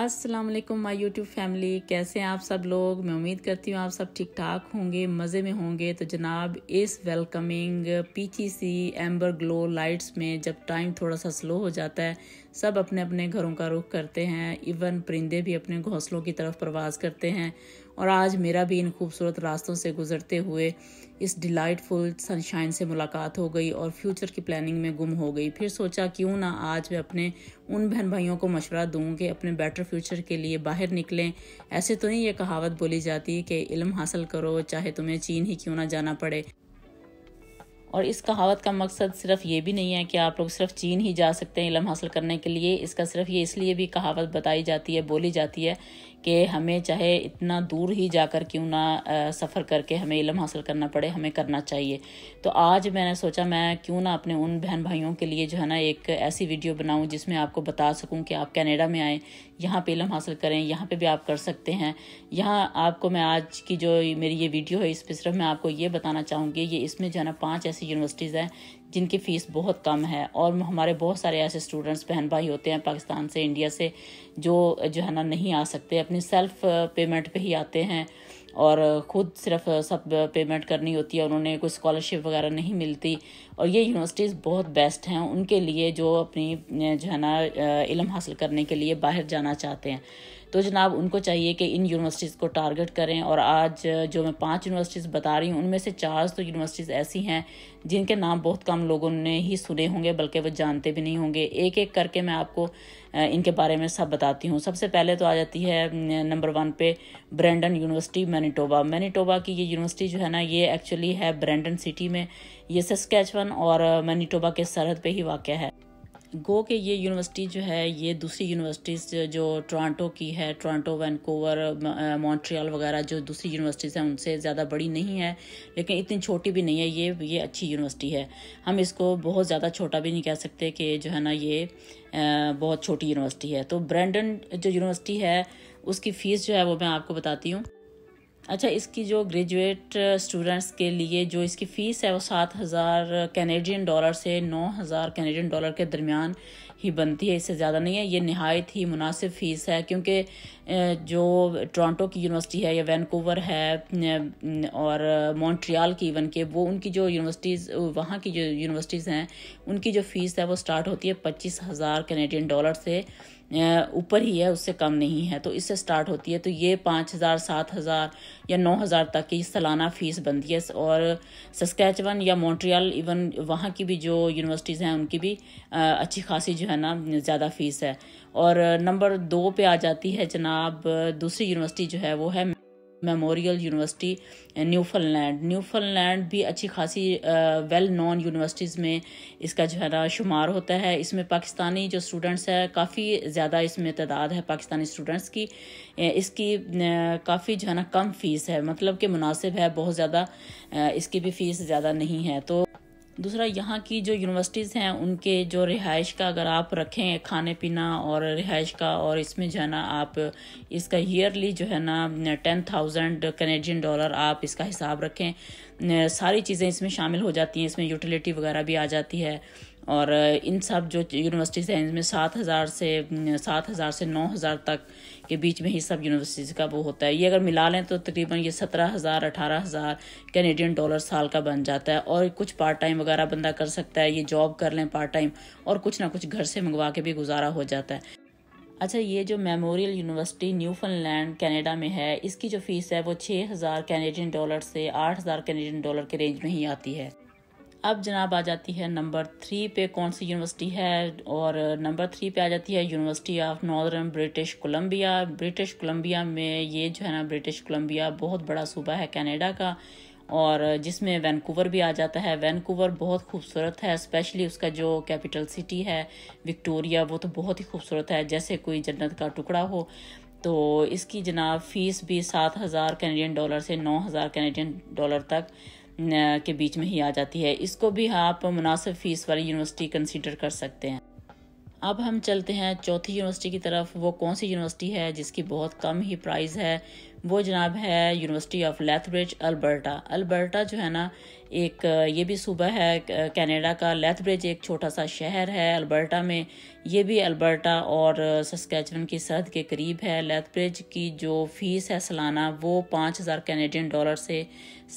अस्सलाम वालेकुम my YouTube family कैसे हैं आप सब लोग मैं उम्मीद करती हूँ आप सब ठीक ठाक होंगे मज़े में होंगे तो जनाब इस welcoming see amber glow lights में जब टाइम थोड़ा सा स्लो हो जाता है सब अपने अपने घरों का रुख करते हैं इवन परिंदे भी अपने घोंसलों की तरफ प्रवास करते हैं और आज मेरा भी इन खूबसूरत रास्तों से गुजरते हुए इस डिलाइटफुल सनशाइन से मुलाकात हो गई और फ्यूचर की प्लानिंग में गुम हो गई फिर सोचा क्यों ना आज मैं अपने उन बहन भाइयों को मशवरा दूँ कि अपने बेटर फ्यूचर के लिए बाहर निकलें ऐसे तो नहीं ये कहावत बोली जाती है कि इल्म हासिल करो चाहे तुम्हें चीन ही क्यों ना जाना पड़े और इस कहावत का मकसद सिर्फ ये भी नहीं है कि आप लोग सिर्फ चीन ही जा सकते हैं इलम हासिल करने के लिए इसका सिर्फ ये इसलिए भी कहावत बताई जाती है बोली जाती है कि हमें चाहे इतना दूर ही जाकर क्यों ना सफ़र करके हमें इलम हासिल करना पड़े हमें करना चाहिए तो आज मैंने सोचा मैं क्यों ना अपने उन बहन भाइयों के लिए जो है ना एक ऐसी वीडियो बनाऊँ जिसमें आपको बता सकूँ कि आप कैनेडा में आएँ यहाँ पे इलम हासिल करें यहाँ पे भी आप कर सकते हैं यहाँ आपको मैं आज की जो मेरी ये वीडियो है इस पर सिर्फ मैं आपको ये बताना चाहूँगी ये इसमें जो है ना पाँच ऐसी यूनिवर्सिटीज़ हैं जिनकी फ़ीस बहुत कम है और हमारे बहुत सारे ऐसे स्टूडेंट्स बहन भाई होते हैं पाकिस्तान से इंडिया से जो जो है ना नहीं आ सकते अपनी सेल्फ पेमेंट पे ही आते हैं और ख़ुद सिर्फ सब पेमेंट करनी होती है उन्होंने कोई स्कॉलरशिप वगैरह नहीं मिलती और ये यूनिवर्सिटीज़ बहुत बेस्ट हैं उनके लिए जो अपनी जो है ना इलम हासिल करने के लिए बाहर जाना चाहते हैं तो जनाब उनको चाहिए कि इन यूनिवर्सिटीज़ को टारगेट करें और आज जो मैं पांच यूनिवर्सिटीज़ बता रही हूँ उनमें से चार तो यूनिवर्सिटीज़ ऐसी हैं जिनके नाम बहुत कम लोगों ने ही सुने होंगे बल्कि वो जानते भी नहीं होंगे एक एक करके मैं आपको इनके बारे में सब बताती हूँ सबसे पहले तो आ जाती है नंबर वन पे ब्रेंडन यूनिवर्सिटी मैनीटोबा मैनीटोबा की ये यूनिवर्सिटी जो है ना ये एक्चुअली है ब्रेंडन सिटी में ये सस्कैचवन और मैनीटोबा के सरहद पे ही वाक़ है गो के ये यूनिवर्सिटी जो है ये दूसरी यूनिवर्सिटीज़ जो टोरंटो की है टोरंटो वैनकूवर मॉन्ट्रियल वगैरह जो दूसरी यूनिवर्सिटीज़ हैं उनसे ज़्यादा बड़ी नहीं है लेकिन इतनी छोटी भी नहीं है ये ये अच्छी यूनिवर्सिटी है हम इसको बहुत ज़्यादा छोटा भी नहीं कह सकते कि जो है ना ये बहुत छोटी यूनिवर्सिटी है तो ब्रैंडन जो यूनिवर्सिटी है उसकी फ़ीस जो है वो मैं आपको बताती हूँ अच्छा इसकी जो ग्रेजुएट स्टूडेंट्स uh, के लिए जो इसकी फ़ीस है वो सात हज़ार कैनेडियन डॉलर से नौ हज़ार कैनेडियन डॉलर के दरमियान ही बनती है इससे ज़्यादा नहीं है ये नहायत ही मुनासिब फ़ीस है क्योंकि uh, जो टोरंटो की यूनिवर्सिटी है या वैनकूवर है uh, और मॉन्ट्रियल की इवन के वो उनकी जो यूनिवर्सिटीज़ वहाँ की जो यूनिवर्सिटीज़ हैं उनकी जो फ़ीस है वो स्टार्ट होती है पच्चीस हज़ार कैनेडियन डॉलर से ऊपर ही है उससे कम नहीं है तो इससे स्टार्ट होती है तो ये पाँच हज़ार सात हज़ार या नौ हज़ार तक की सालाना फ़ीस बनती है और सस्कैचवन या मॉन्ट्रियल इवन वहाँ की भी जो यूनिवर्सिटीज़ हैं उनकी भी अच्छी खासी जो है ना ज़्यादा फ़ीस है और नंबर दो पे आ जाती है जनाब दूसरी यूनिवर्सिटी जो है वो है मेमोरियल यूनिवर्सिटी न्यूफलैंड न्यूफलैंड भी अच्छी खासी वेल नॉन यूनिवर्सिटीज़ में इसका जो है ना शुमार होता है इसमें पाकिस्तानी जो स्टूडेंट्स है काफ़ी ज़्यादा इसमें तादाद है पाकिस्तानी स्टूडेंट्स की इसकी काफ़ी जो है ना कम फ़ीस है मतलब कि मुनासिब है बहुत ज़्यादा इसकी भी फ़ीस ज़्यादा नहीं है तो दूसरा यहाँ की जो यूनिवर्सिटीज़ हैं उनके जो रिहाइश का अगर आप रखें खाने पीना और रिहाइश का और इसमें जो है ना आप इसका ईयरली जो है ना टेन थाउजेंड कनेडियन डॉलर आप इसका हिसाब रखें सारी चीज़ें इसमें शामिल हो जाती हैं इसमें यूटिलिटी वगैरह भी आ जाती है और इन सब जो यूनिवर्सिटीज़ हैं इनमें सात हज़ार से सात हज़ार से नौ हज़ार तक के बीच में ही सब यूनिवर्सिटीज़ का वो होता है ये अगर मिला लें तो तकरीबन ये सत्रह हज़ार अठारह हज़ार कैनेडियन डॉलर साल का बन जाता है और कुछ पार्ट टाइम वगैरह बंदा कर सकता है ये जॉब कर लें पार्ट टाइम और कुछ ना कुछ घर से मंगवा के भी गुजारा हो जाता है अच्छा ये जो memorial university Newfoundland Canada में है इसकी जो फ़ीस है वो छः हज़ार कैनेडियन डॉलर से आठ हज़ार कैनेडियन डॉलर के रेंज में ही आती है अब जनाब आ जाती है नंबर थ्री पे कौन सी यूनिवर्सिटी है और नंबर थ्री पे आ जाती है university of northern British Columbia British Columbia में ये जो है ना ब्रिटिश कोलंबिया बहुत बड़ा सूबा है कनाडा का और जिसमें वैनकूवर भी आ जाता है वैनकूवर बहुत खूबसूरत है स्पेशली उसका जो कैपिटल सिटी है विक्टोरिया वो तो बहुत ही खूबसूरत है जैसे कोई जन्नत का टुकड़ा हो तो इसकी जनाब फीस भी सात हज़ार कैनेडियन डॉलर से नौ हज़ार कैनेडियन डॉलर तक के बीच में ही आ जाती है इसको भी आप मुनासिब फ़ीस वाली यूनिवर्सिटी कंसिडर कर सकते हैं अब हम चलते हैं चौथी यूनिवर्सिटी की तरफ वो कौन सी यूनिवर्सिटी है जिसकी बहुत कम ही प्राइस है वो जनाब है university of Lethbridge Alberta Alberta जो है ना एक ये भी सूबा है कनाडा का लेथब्रिज एक छोटा सा शहर है अल्बर्टा में ये भी अल्बर्टा और सस्कैचवन की सरहद के करीब है लेथब्रिज की जो फीस है सालाना वो पाँच हज़ार कैनेडियन डॉलर से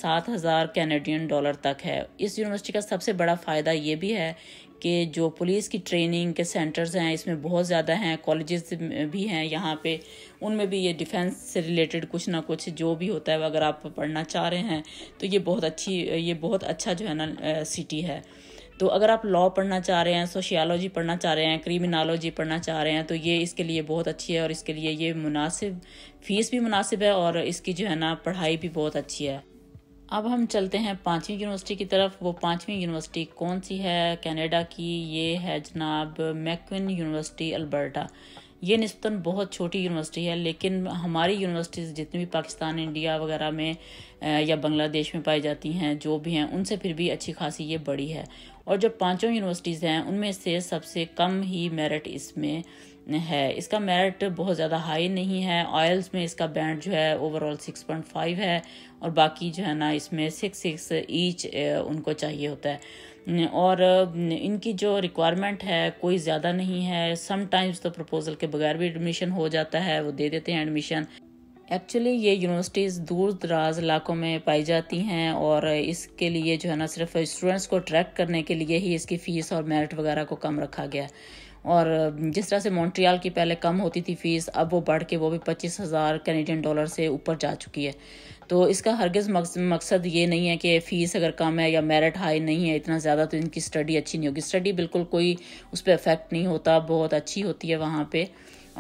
सात हज़ार कैनेडियन डॉलर तक है इस यूनिवर्सिटी का सबसे बड़ा फ़ायदा ये भी है कि जो पुलिस की ट्रेनिंग के सेंटर्स हैं इसमें बहुत ज़्यादा हैं कॉलेजेस भी हैं यहाँ पे उनमें भी ये डिफेंस से रिलेटेड कुछ ना कुछ जो भी होता है अगर आप पढ़ना चाह रहे हैं तो ये बहुत अच्छी ये बहुत अच्छा जो है ना सिटी है तो अगर आप लॉ पढ़ना चाह रहे हैं सोशियालॉजी पढ़ना चाह रहे हैं क्रिमिनोलॉजी पढ़ना चाह रहे हैं तो ये इसके लिए बहुत अच्छी है और इसके लिए ये मुनासिब फ़ीस भी मुनासिब है और इसकी जो है ना पढ़ाई भी बहुत अच्छी है अब हम चलते हैं पांचवी यूनिवर्सिटी की तरफ वो पांचवी यूनिवर्सिटी कौन सी है कनाडा की ये है जनाब मैकविन यूनिवर्सिटी अल्बर्टा ये नस्बता बहुत छोटी यूनिवर्सिटी है लेकिन हमारी यूनिवर्सिटीज़ जितनी भी पाकिस्तान इंडिया वगैरह में या बांग्लादेश में पाई जाती हैं जो भी हैं उनसे फिर भी अच्छी खासी ये बड़ी है और जो पांचों यूनिवर्सिटीज़ हैं उनमें से सबसे कम ही मेरिट इसमें है इसका मेरिट बहुत ज़्यादा हाई नहीं है ऑयल्स में इसका बैंड जो है ओवरऑल सिक्स पॉइंट फाइव है और बाकी जो है ना इसमें सिक्स सिक्स ईच उनको चाहिए होता है और इनकी जो रिक्वायरमेंट है कोई ज़्यादा नहीं है समटाइम्स तो प्रपोज़ल के बगैर भी एडमिशन हो जाता है वो दे देते हैं एडमिशन एक्चुअली ये यूनिवर्सिटीज़ दूर दराज इलाकों में पाई जाती हैं और इसके लिए जो है ना सिर्फ स्टूडेंट्स को अट्रैक्ट करने के लिए ही इसकी फ़ीस और मेरिट वगैरह को कम रखा गया है और जिस तरह से मॉन्ट्रियल की पहले कम होती थी फ़ीस अब वो बढ़ के वो भी पच्चीस हज़ार कैनेडियन डॉलर से ऊपर जा चुकी है तो इसका हरगज़ मकसद ये नहीं है कि फ़ीस अगर कम है या मेरिट हाई नहीं है इतना ज़्यादा तो इनकी स्टडी अच्छी नहीं होगी स्टडी बिल्कुल कोई उस पर अफेक्ट नहीं होता बहुत अच्छी होती है वहाँ पर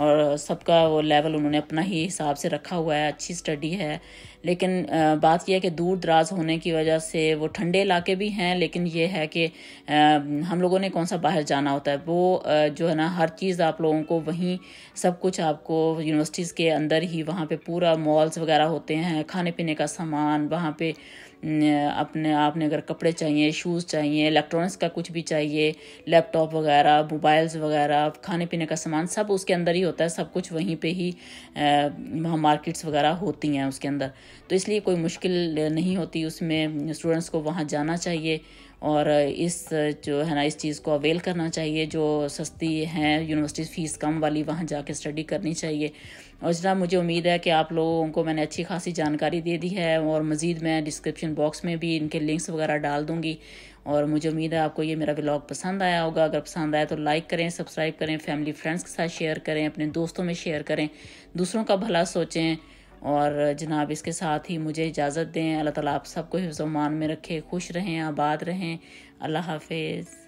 और सबका वो लेवल उन्होंने अपना ही हिसाब से रखा हुआ है अच्छी स्टडी है लेकिन बात यह है कि दूर दराज होने की वजह से वो ठंडे इलाके भी हैं लेकिन ये है कि हम लोगों ने कौन सा बाहर जाना होता है वो जो है ना हर चीज़ आप लोगों को वहीं सब कुछ आपको यूनिवर्सिटीज़ के अंदर ही वहाँ पे पूरा मॉल्स वगैरह होते हैं खाने पीने का सामान वहाँ पे अपने आपने अगर कपड़े चाहिए शूज़ चाहिए इलेक्ट्रॉनिक्स का कुछ भी चाहिए लैपटॉप वगैरह मोबाइल्स वगैरह खाने पीने का सामान सब उसके अंदर ही होता है सब कुछ वहीं पे ही वहाँ मार्केट्स वगैरह होती हैं उसके अंदर तो इसलिए कोई मुश्किल नहीं होती उसमें स्टूडेंट्स को वहाँ जाना चाहिए और इस जो है ना इस चीज़ को अवेल करना चाहिए जो सस्ती हैं यूनिवर्सिटी फ़ीस कम वाली वहाँ जाके स्टडी करनी चाहिए और जना मुझे उम्मीद है कि आप लोगों को मैंने अच्छी खासी जानकारी दे दी है और मज़ीद मैं डिस्क्रिप्शन बॉक्स में भी इनके लिंक्स वगैरह डाल दूँगी और मुझे उम्मीद है आपको ये मेरा ब्लॉग पसंद आया होगा अगर पसंद आया तो लाइक करें सब्सक्राइब करें फैमिली फ्रेंड्स के साथ शेयर करें अपने दोस्तों में शेयर करें दूसरों का भला सोचें और जनाब इसके साथ ही मुझे इजाज़त दें अल्लाह ताला आप सबको हिफ्ज़मान में रखे खुश रहें आबाद रहें अल्लाह हाफिज़